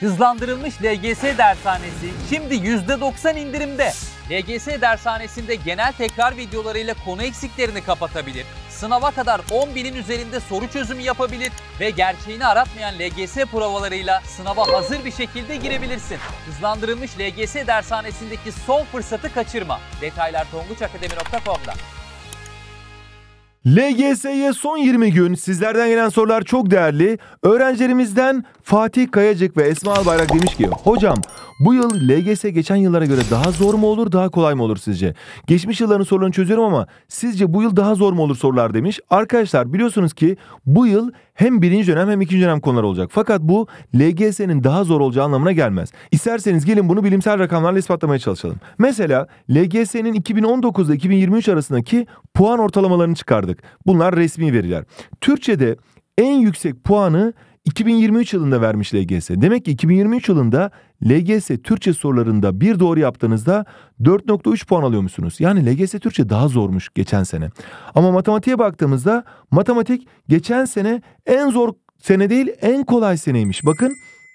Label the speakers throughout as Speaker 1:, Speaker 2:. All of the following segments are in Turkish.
Speaker 1: Hızlandırılmış LGS dershanesi şimdi %90 indirimde. LGS dershanesinde genel tekrar videolarıyla konu eksiklerini kapatabilir, sınava kadar 10.000'in üzerinde soru çözümü yapabilir ve gerçeğini aratmayan LGS provalarıyla sınava hazır bir şekilde girebilirsin. Hızlandırılmış LGS dershanesindeki son fırsatı kaçırma. Detaylar tonguçakademi.com'da. LGS'ye son 20 gün sizlerden gelen sorular çok değerli. Öğrencilerimizden Fatih Kayacık ve Esma Albayrak demiş ki Hocam bu yıl LGS geçen yıllara göre daha zor mu olur daha kolay mı olur sizce? Geçmiş yılların sorularını çözüyorum ama sizce bu yıl daha zor mu olur sorular demiş. Arkadaşlar biliyorsunuz ki bu yıl hem birinci dönem hem ikinci dönem konular olacak. Fakat bu LGS'nin daha zor olacağı anlamına gelmez. İsterseniz gelin bunu bilimsel rakamlarla ispatlamaya çalışalım. Mesela LGS'nin 2019 ile 2023 arasındaki puan ortalamalarını çıkardım vardık. Bunlar resmi veriler. Türkçe'de en yüksek puanı 2023 yılında vermiş LGS. Demek ki 2023 yılında LGS Türkçe sorularında bir doğru yaptığınızda 4.3 puan alıyormuşsunuz. Yani LGS Türkçe daha zormuş geçen sene. Ama matematiğe baktığımızda matematik geçen sene en zor sene değil en kolay seneymiş. Bakın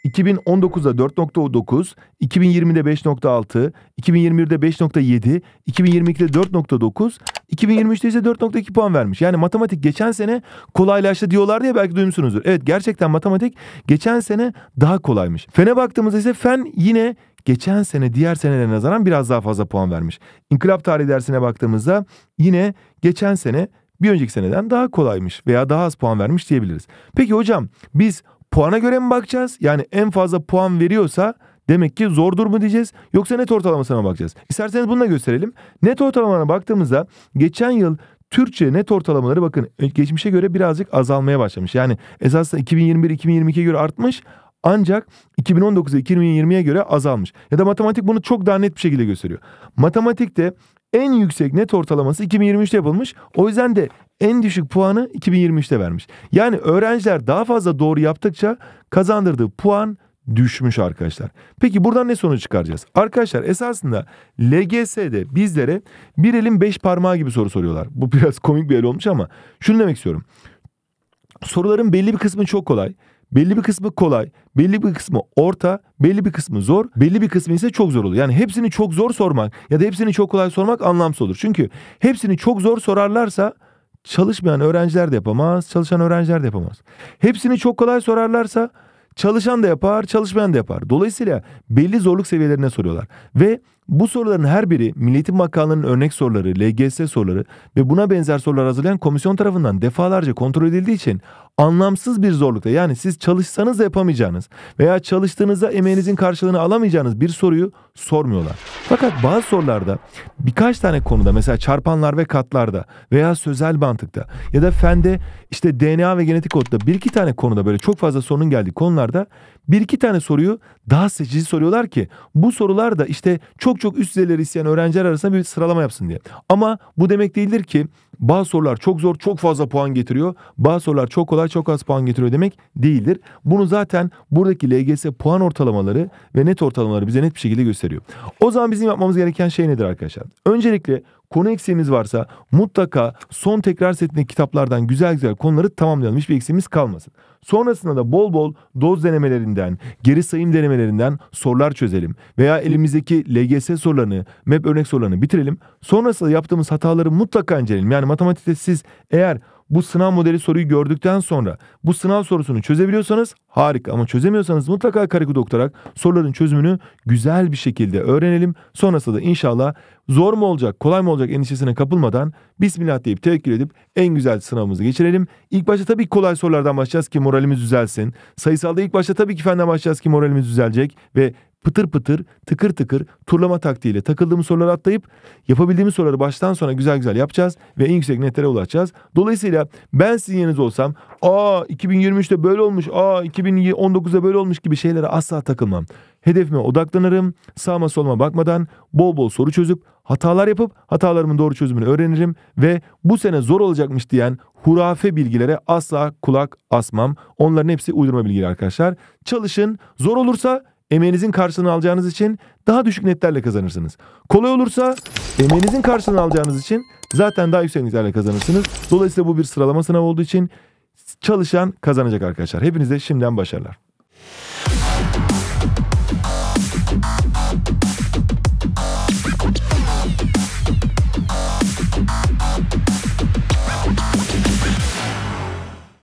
Speaker 1: 2019'da 4.9, 2020'de 5.6, 2021'de 5.7, 2022'de 4.9, 2023'te ise 4.2 puan vermiş. Yani matematik geçen sene kolaylaştı diyorlar diye belki duymuşsunuzdur. Evet gerçekten matematik geçen sene daha kolaymış. Fene baktığımızda ise fen yine geçen sene diğer senelere nazaran biraz daha fazla puan vermiş. İnkılap tarihi dersine baktığımızda yine geçen sene bir önceki seneden daha kolaymış veya daha az puan vermiş diyebiliriz. Peki hocam biz puana göre mi bakacağız? Yani en fazla puan veriyorsa demek ki zordur mu diyeceğiz yoksa net ortalamasına mı bakacağız? İsterseniz bunu da gösterelim. Net ortalamana baktığımızda geçen yıl Türkçe net ortalamaları bakın geçmişe göre birazcık azalmaya başlamış. Yani esasında 2021-2022'ye göre artmış ancak 2019'a 2020'ye göre azalmış. Ya da matematik bunu çok daha net bir şekilde gösteriyor. Matematikte en yüksek net ortalaması 2023'te yapılmış. O yüzden de en düşük puanı 2023'te vermiş. Yani öğrenciler daha fazla doğru yaptıkça kazandırdığı puan düşmüş arkadaşlar. Peki buradan ne sonuç çıkaracağız? Arkadaşlar esasında LGS'de bizlere bir elin beş parmağı gibi soru soruyorlar. Bu biraz komik bir el olmuş ama şunu demek istiyorum. Soruların belli bir kısmı çok kolay belli bir kısmı kolay, belli bir kısmı orta, belli bir kısmı zor, belli bir kısmı ise çok zor olur. Yani hepsini çok zor sormak ya da hepsini çok kolay sormak anlamsız olur. Çünkü hepsini çok zor sorarlarsa çalışmayan öğrenciler de yapamaz, çalışan öğrenciler de yapamaz. Hepsini çok kolay sorarlarsa çalışan da yapar, çalışmayan da yapar. Dolayısıyla belli zorluk seviyelerine soruyorlar. Ve bu soruların her biri Milli Eğitim Bakanlığı'nın örnek soruları, LGS soruları ve buna benzer sorular hazırlayan komisyon tarafından defalarca kontrol edildiği için anlamsız bir zorlukta yani siz çalışsanız da yapamayacağınız veya çalıştığınızda emeğinizin karşılığını alamayacağınız bir soruyu sormuyorlar. Fakat bazı sorularda birkaç tane konuda mesela çarpanlar ve katlarda veya sözel mantıkta ya da fende işte DNA ve genetik kodda bir iki tane konuda böyle çok fazla sorunun geldiği konularda bir iki tane soruyu daha seçici soruyorlar ki bu sorular da işte çok çok üst düzeyleri isteyen öğrenciler arasında bir sıralama yapsın diye. Ama bu demek değildir ki bazı sorular çok zor, çok fazla puan getiriyor. Bazı sorular çok kolay, çok az puan getiriyor demek değildir. Bunu zaten buradaki LGS puan ortalamaları ve net ortalamaları bize net bir şekilde gösteriyor. O zaman bizim yapmamız gereken şey nedir arkadaşlar? Öncelikle konu eksiğimiz varsa mutlaka son tekrar setindeki kitaplardan güzel güzel konuları tamamlayalım. Hiçbir eksiğimiz kalmasın. Sonrasında da bol bol doz denemelerinden, geri sayım denemelerinden sorular çözelim. Veya elimizdeki LGS sorularını, MEP örnek sorularını bitirelim. Sonrasında yaptığımız hataları mutlaka inceleyelim. Yani matematikte siz eğer bu sınav modeli soruyu gördükten sonra bu sınav sorusunu çözebiliyorsanız harika ama çözemiyorsanız mutlaka karakod okutarak soruların çözümünü güzel bir şekilde öğrenelim. Sonrasında da inşallah zor mu olacak kolay mı olacak endişesine kapılmadan Bismillah deyip tevekkül edip en güzel sınavımızı geçirelim. İlk başta tabii kolay sorulardan başlayacağız ki moralimiz düzelsin. Sayısalda ilk başta tabii ki fenden başlayacağız ki moralimiz düzelecek ve pıtır pıtır, tıkır tıkır turlama taktiğiyle takıldığımız soruları atlayıp yapabildiğimiz soruları baştan sona güzel güzel yapacağız ve en yüksek netlere ulaşacağız. Dolayısıyla ben sizin yeriniz olsam aa 2023'te böyle olmuş, aa 2019'da böyle olmuş gibi şeylere asla takılmam. Hedefime odaklanırım, sağma soluma bakmadan bol bol soru çözüp hatalar yapıp hatalarımın doğru çözümünü öğrenirim ve bu sene zor olacakmış diyen hurafe bilgilere asla kulak asmam. Onların hepsi uydurma bilgiler arkadaşlar. Çalışın, zor olursa emeğinizin karşılığını alacağınız için daha düşük netlerle kazanırsınız. Kolay olursa emeğinizin karşılığını alacağınız için zaten daha yüksek netlerle kazanırsınız. Dolayısıyla bu bir sıralama sınavı olduğu için çalışan kazanacak arkadaşlar. Hepinize şimdiden başarılar.